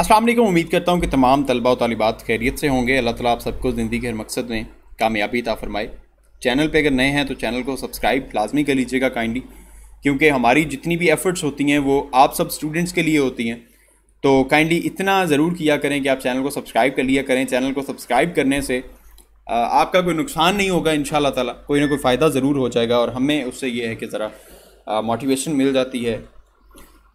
असल उम्मीद करता हूँ कि तमाम तलबा और तलबात खैरियत से होंगे अल्लाह ताला आप सबको ज़िंदगी के हर मकसद में कामयाबी ता फरमाए चैनल पे अगर नए हैं तो चैनल को सब्सक्राइब लाजमी कर लीजिएगा काइंडली क्योंकि हमारी जितनी भी एफ़र्ट्स होती हैं वो आप सब स्टूडेंट्स के लिए होती हैं तो काइंडली इतना ज़रूर किया करें कि आप चैनल को सब्सक्राइब कर लिया करें चैनल को सब्सक्राइब करने से आपका कोई नुकसान नहीं होगा इन ताला कोई ना कोई फ़ायदा ज़रूर हो जाएगा और हमें उससे ये है कि ज़रा मोटिवेशन मिल जाती है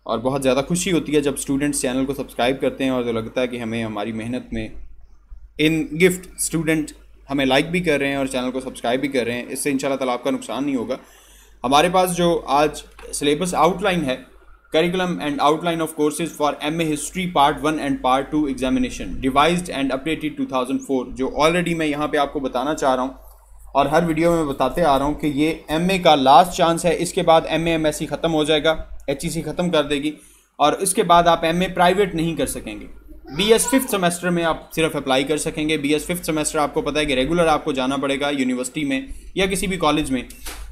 और बहुत ज़्यादा खुशी होती है जब स्टूडेंट्स चैनल को सब्सक्राइब करते हैं और जो लगता है कि हमें हमारी मेहनत में इन गिफ्ट स्टूडेंट हमें लाइक भी कर रहे हैं और चैनल को सब्सक्राइब भी कर रहे हैं इससे इन ताला आपका नुकसान नहीं होगा हमारे पास जो आज सिलेबस आउटलाइन है curriculum and outline of courses for M A history part one and part two examination devised and updated for जो ऑलरेडी मैं यहाँ पर आपको बताना चाह रहा हूँ और हर वीडियो में बताते आ रहा हूँ कि ये एम का लास्ट चांस है इसके बाद एम एम एस सी ख़त्म हो जाएगा एच ई e सी ख़त्म कर देगी और इसके बाद आप एम ए प्राइवेट नहीं कर सकेंगे बी एस फिफ्थ सेमेस्टर में आप सिर्फ अप्लाई कर सकेंगे बी एस फिफ्थ सेमेस्टर आपको पता है कि रेगुलर आपको जाना पड़ेगा यूनिवर्सिटी में या किसी भी कॉलेज में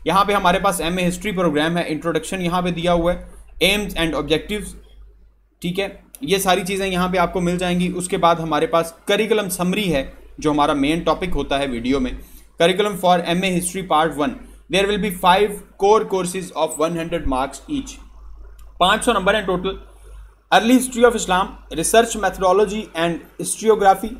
यहाँ पे हमारे पास एम ए हिस्ट्री प्रोग्राम है इंट्रोडक्शन यहाँ पे दिया हुआ है एम्स एंड ऑब्जेक्टिव ठीक है ये सारी चीज़ें यहाँ पे आपको मिल जाएंगी उसके बाद हमारे पास करिकुलम समरी है जो हमारा मेन टॉपिक होता है वीडियो में curriculum for MA History Part 1. There will be 5 core courses of 100 marks each. 500 number in total. Early history of Islam, research methodology and historiography,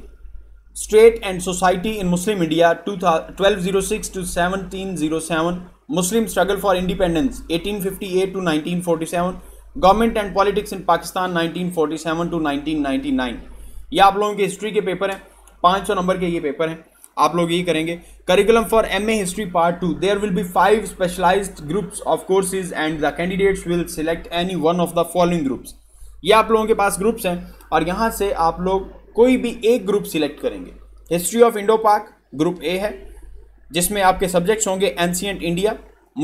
state and society in Muslim India 1206 to 1707, Muslim struggle for independence 1858 to 1947, government and politics in Pakistan 1947 to 1999 ये आप लोगों के history के paper हैं 500 number के ये paper हैं आप लोग ये करेंगे curriculum for MA History Part 2. There will be 5 specialized groups of courses and the candidates will select any one of the following groups. ये आप लोगों के पास ग्रुप्स हैं और यहाँ से आप लोग कोई भी एक ग्रुप सिलेक्ट करेंगे history of Indo Pak group A है जिसमें आपके सब्जेक्ट्स होंगे ancient India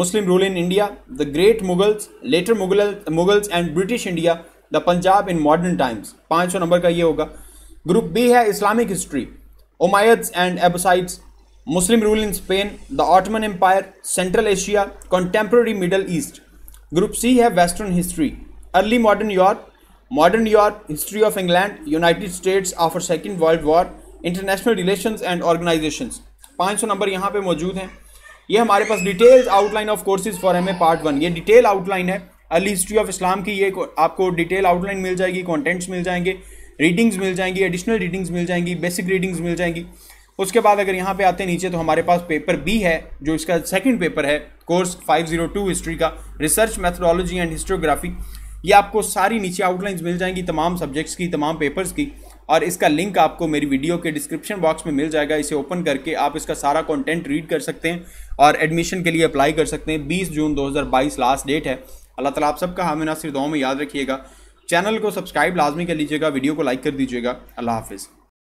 Muslim rule in India the great Mughals later Mughal Mughals and British India the Punjab in modern times पाँच नंबर का ये होगा ग्रुप बी है Islamic history Umayyads and Abbasids Muslim rule in Spain the Ottoman Empire Central Asia contemporary Middle East group C है western history early modern York modern York history of England United States after Second World War international relation and organization पाँच सौ number यहाँ पर मौजूद हैं ये हमारे पास details outline of courses for M part one ये डिटेल आउटलाइन है अर्ली हिस्ट्री ऑफ इस्लाम की ये आपको डिटेल आउटलाइन मिल जाएगी कॉन्टेंट्स मिल जाएंगे रीडिंग्स मिल जाएंगी एडिशनल रीडिंग्स मिल जाएंगी बेसिक रीडिंग्स मिल जाएंगी उसके बाद अगर यहाँ पे आते हैं नीचे तो हमारे पास पेपर बी है जो इसका सेकंड पेपर है कोर्स 502 हिस्ट्री का रिसर्च मैथडोलॉजी एंड हिस्टोग्राफी ये आपको सारी नीचे आउटलाइंस मिल जाएंगी तमाम सब्जेक्ट्स की तमाम पेपर्स की और इसका लिंक आपको मेरी वीडियो के डिस्क्रिप्शन बॉक्स में मिल जाएगा इसे ओपन करके आप इसका सारा कॉन्टेंट रीड कर सकते हैं और एडमिशन के लिए अप्लाई कर सकते हैं बीस जून दो लास्ट डेट है अल्लाह तला आप सबका हामी नासिर दुआ में याद रखिएगा चैनल को सब्सक्राइब लाजमी कर लीजिएगा वीडियो को लाइक कर दीजिएगा अल्लाह हाफिज़